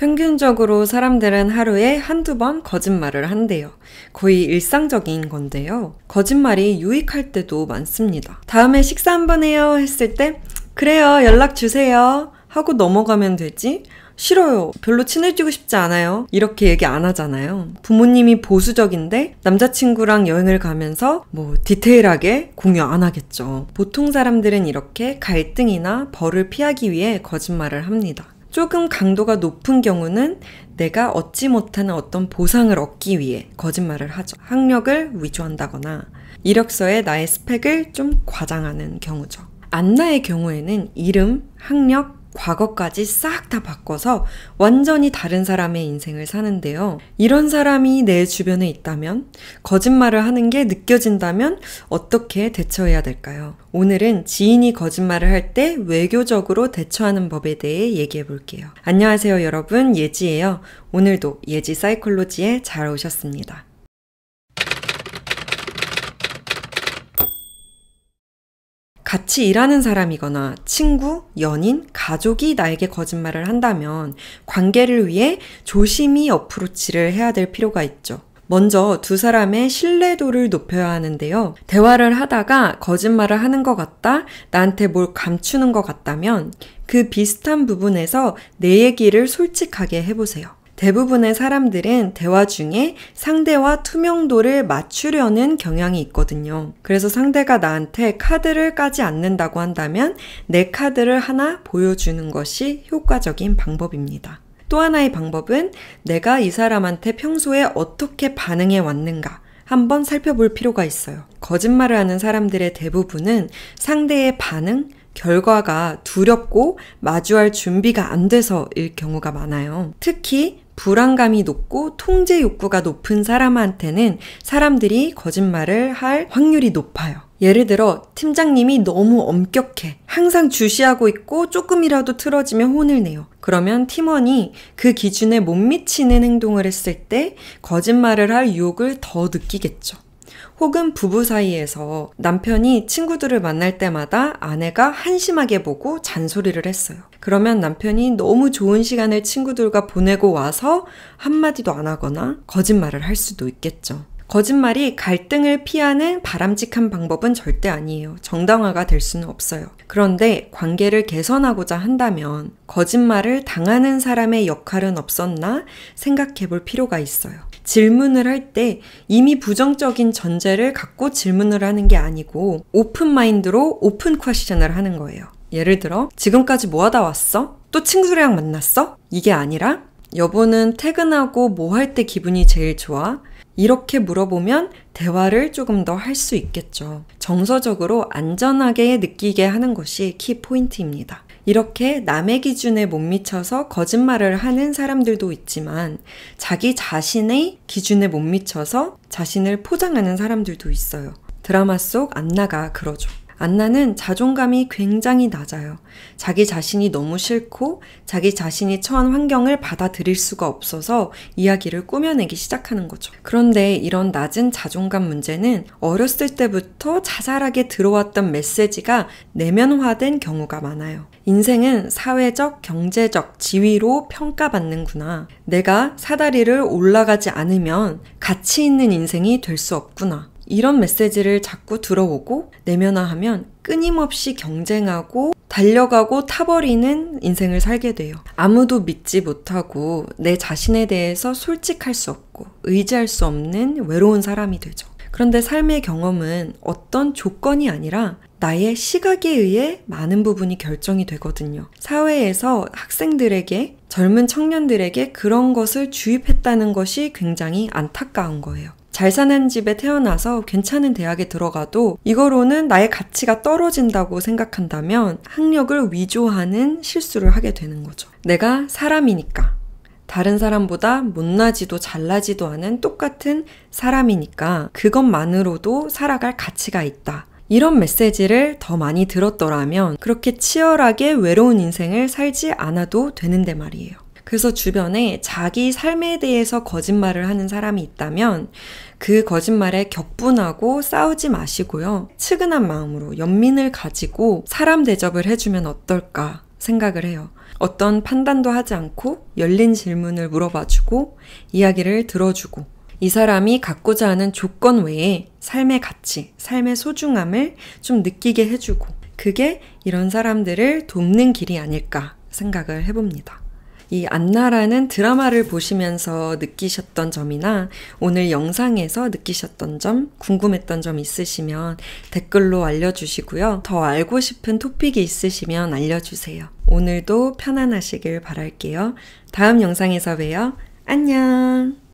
평균적으로 사람들은 하루에 한두 번 거짓말을 한대요. 거의 일상적인 건데요. 거짓말이 유익할 때도 많습니다. 다음에 식사 한번 해요 했을 때, 그래요, 연락 주세요. 하고 넘어가면 되지? 싫어요. 별로 친해지고 싶지 않아요. 이렇게 얘기 안 하잖아요. 부모님이 보수적인데 남자친구랑 여행을 가면서 뭐 디테일하게 공유 안 하겠죠. 보통 사람들은 이렇게 갈등이나 벌을 피하기 위해 거짓말을 합니다. 조금 강도가 높은 경우는 내가 얻지 못하는 어떤 보상을 얻기 위해 거짓말을 하죠. 학력을 위조한다거나 이력서에 나의 스펙을 좀 과장하는 경우죠. 안나의 경우에는 이름, 학력, 과거까지 싹 다 바꿔서 완전히 다른 사람의 인생을 사는데요. 이런 사람이 내 주변에 있다면, 거짓말을 하는 게 느껴진다면 어떻게 대처해야 될까요? 오늘은 지인이 거짓말을 할 때 외교적으로 대처하는 법에 대해 얘기해 볼게요. 안녕하세요, 여러분. 예지예요. 오늘도 예지 사이콜로지에 잘 오셨습니다. 같이 일하는 사람이거나 친구, 연인, 가족이 나에게 거짓말을 한다면 관계를 위해 조심히 어프로치를 해야 될 필요가 있죠. 먼저 두 사람의 신뢰도를 높여야 하는데요. 대화를 하다가 거짓말을 하는 것 같다, 나한테 뭘 감추는 것 같다면 그 비슷한 부분에서 내 얘기를 솔직하게 해보세요. 대부분의 사람들은 대화 중에 상대와 투명도를 맞추려는 경향이 있거든요. 그래서 상대가 나한테 카드를 까지 않는다고 한다면 내 카드를 하나 보여주는 것이 효과적인 방법입니다. 또 하나의 방법은 내가 이 사람한테 평소에 어떻게 반응해 왔는가 한번 살펴볼 필요가 있어요. 거짓말을 하는 사람들의 대부분은 상대의 반응, 결과가 두렵고 마주할 준비가 안 돼서일 경우가 많아요. 특히 불안감이 높고 통제 욕구가 높은 사람한테는 사람들이 거짓말을 할 확률이 높아요. 예를 들어, 팀장님이 너무 엄격해. 항상 주시하고 있고 조금이라도 틀어지면 혼을 내요. 그러면 팀원이 그 기준에 못 미치는 행동을 했을 때 거짓말을 할 유혹을 더 느끼겠죠. 혹은 부부 사이에서 남편이 친구들을 만날 때마다 아내가 한심하게 보고 잔소리를 했어요. 그러면 남편이 너무 좋은 시간을 친구들과 보내고 와서 한마디도 안 하거나 거짓말을 할 수도 있겠죠. 거짓말이 갈등을 피하는 바람직한 방법은 절대 아니에요. 정당화가 될 수는 없어요. 그런데 관계를 개선하고자 한다면 거짓말을 당하는 사람의 역할은 없었나 생각해 볼 필요가 있어요. 질문을 할 때 이미 부정적인 전제를 갖고 질문을 하는 게 아니고 오픈 마인드로 오픈 퀘션을 하는 거예요. 예를 들어 지금까지 뭐 하다 왔어? 또 친구랑 만났어? 이게 아니라 여보는 퇴근하고 뭐 할 때 기분이 제일 좋아? 이렇게 물어보면 대화를 조금 더 할 수 있겠죠. 정서적으로 안전하게 느끼게 하는 것이 키 포인트입니다. 이렇게 남의 기준에 못 미쳐서 거짓말을 하는 사람들도 있지만 자기 자신의 기준에 못 미쳐서 자신을 포장하는 사람들도 있어요. 드라마 속 안나가 그러죠. 안나는 자존감이 굉장히 낮아요. 자기 자신이 너무 싫고 자기 자신이 처한 환경을 받아들일 수가 없어서 이야기를 꾸며내기 시작하는 거죠. 그런데 이런 낮은 자존감 문제는 어렸을 때부터 자잘하게 들어왔던 메시지가 내면화된 경우가 많아요. 인생은 사회적, 경제적 지위로 평가받는구나. 내가 사다리를 올라가지 않으면 가치 있는 인생이 될 수 없구나. 이런 메시지를 자꾸 들어오고 내면화하면 끊임없이 경쟁하고 달려가고 타버리는 인생을 살게 돼요. 아무도 믿지 못하고 내 자신에 대해서 솔직할 수 없고 의지할 수 없는 외로운 사람이 되죠. 그런데 삶의 경험은 어떤 조건이 아니라 나의 시각에 의해 많은 부분이 결정이 되거든요. 사회에서 학생들에게 젊은 청년들에게 그런 것을 주입했다는 것이 굉장히 안타까운 거예요. 잘 사는 집에 태어나서 괜찮은 대학에 들어가도 이거로는 나의 가치가 떨어진다고 생각한다면 학력을 위조하는 실수를 하게 되는 거죠. 내가 사람이니까. 다른 사람보다 못나지도 잘나지도 않은 똑같은 사람이니까 그것만으로도 살아갈 가치가 있다. 이런 메시지를 더 많이 들었더라면 그렇게 치열하게 외로운 인생을 살지 않아도 되는데 말이에요. 그래서 주변에 자기 삶에 대해서 거짓말을 하는 사람이 있다면 그 거짓말에 격분하고 싸우지 마시고요. 측은한 마음으로 연민을 가지고 사람 대접을 해주면 어떨까 생각을 해요. 어떤 판단도 하지 않고 열린 질문을 물어봐주고 이야기를 들어주고 이 사람이 갖고자 하는 조건 외에 삶의 가치, 삶의 소중함을 좀 느끼게 해주고 그게 이런 사람들을 돕는 길이 아닐까 생각을 해봅니다. 이 안나라는 드라마를 보시면서 느끼셨던 점이나 오늘 영상에서 느끼셨던 점, 궁금했던 점 있으시면 댓글로 알려주시고요. 더 알고 싶은 토픽이 있으시면 알려주세요. 오늘도 편안하시길 바랄게요. 다음 영상에서 봬요. 안녕!